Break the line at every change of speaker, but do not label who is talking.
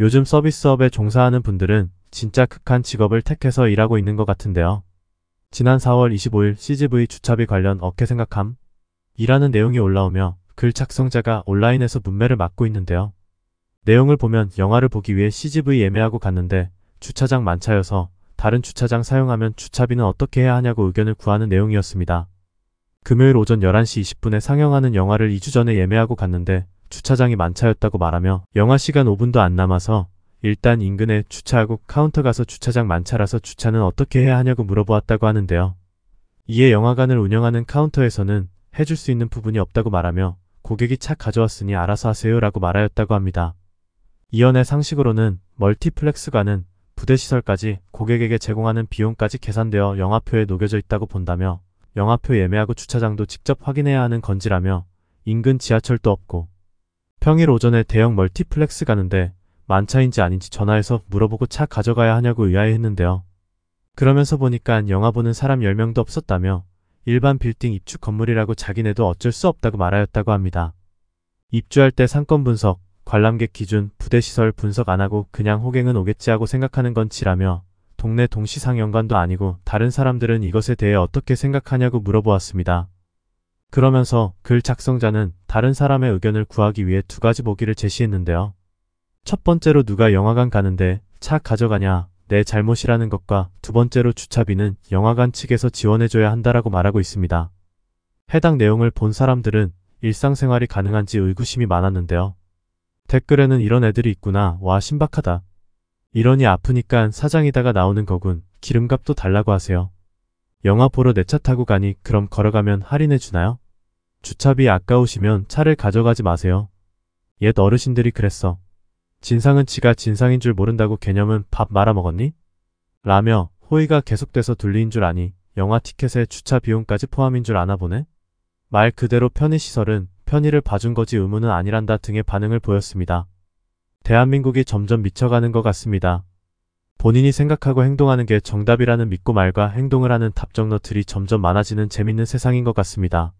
요즘 서비스업에 종사하는 분들은 진짜 극한 직업을 택해서 일하고 있는 것 같은데요. 지난 4월 25일 CGV 주차비 관련 어계 생각함 이라는 내용이 올라오며 글 작성자가 온라인에서 문매를 맡고 있는데요. 내용을 보면 영화를 보기 위해 CGV 예매하고 갔는데 주차장 만차여서 다른 주차장 사용하면 주차비는 어떻게 해야 하냐고 의견을 구하는 내용이었습니다. 금요일 오전 11시 20분에 상영하는 영화를 2주 전에 예매하고 갔는데 주차장이 만차였다고 말하며 영화 시간 5분도 안 남아서 일단 인근에 주차하고 카운터 가서 주차장 만차라서 주차는 어떻게 해야 하냐고 물어보았다고 하는데요. 이에 영화관을 운영하는 카운터에서는 해줄 수 있는 부분이 없다고 말하며 고객이 차 가져왔으니 알아서 하세요 라고 말하였다고 합니다. 이연의 상식으로는 멀티플렉스관은 부대시설까지 고객에게 제공하는 비용까지 계산되어 영화표에 녹여져 있다고 본다며 영화표 예매하고 주차장도 직접 확인해야 하는 건지라며 인근 지하철도 없고 평일 오전에 대형 멀티플렉스 가는데 만차인지 아닌지 전화해서 물어보고 차 가져가야 하냐고 의아해했는데요. 그러면서 보니까 영화 보는 사람 10명도 없었다며 일반 빌딩 입주 건물이라고 자기네도 어쩔 수 없다고 말하였다고 합니다. 입주할 때 상권 분석, 관람객 기준, 부대시설 분석 안 하고 그냥 호갱은 오겠지 하고 생각하는 건 지라며 동네 동시상 영관도 아니고 다른 사람들은 이것에 대해 어떻게 생각하냐고 물어보았습니다. 그러면서 글 작성자는 다른 사람의 의견을 구하기 위해 두 가지 보기를 제시했는데요. 첫 번째로 누가 영화관 가는데 차 가져가냐 내 잘못이라는 것과 두 번째로 주차비는 영화관 측에서 지원해줘야 한다라고 말하고 있습니다. 해당 내용을 본 사람들은 일상생활이 가능한지 의구심이 많았는데요. 댓글에는 이런 애들이 있구나 와 신박하다. 이러니 아프니까 사장이다가 나오는 거군 기름값도 달라고 하세요. 영화 보러 내 차 타고 가니 그럼 걸어가면 할인해 주나요? 주차비 아까우시면 차를 가져가지 마세요. 옛 어르신들이 그랬어. 진상은 지가 진상인 줄 모른다고 개념은 밥 말아먹었니? 라며 호의가 계속돼서 둘리인 줄 아니 영화 티켓에 주차 비용까지 포함인 줄 아나 보네? 말 그대로 편의시설은 편의를 봐준 거지 의무는 아니란다 등의 반응을 보였습니다. 대한민국이 점점 미쳐가는 것 같습니다. 본인이 생각하고 행동하는 게 정답이라는 믿고 말과 행동을 하는 답정너들이 점점 많아지는 재밌는 세상인 것 같습니다.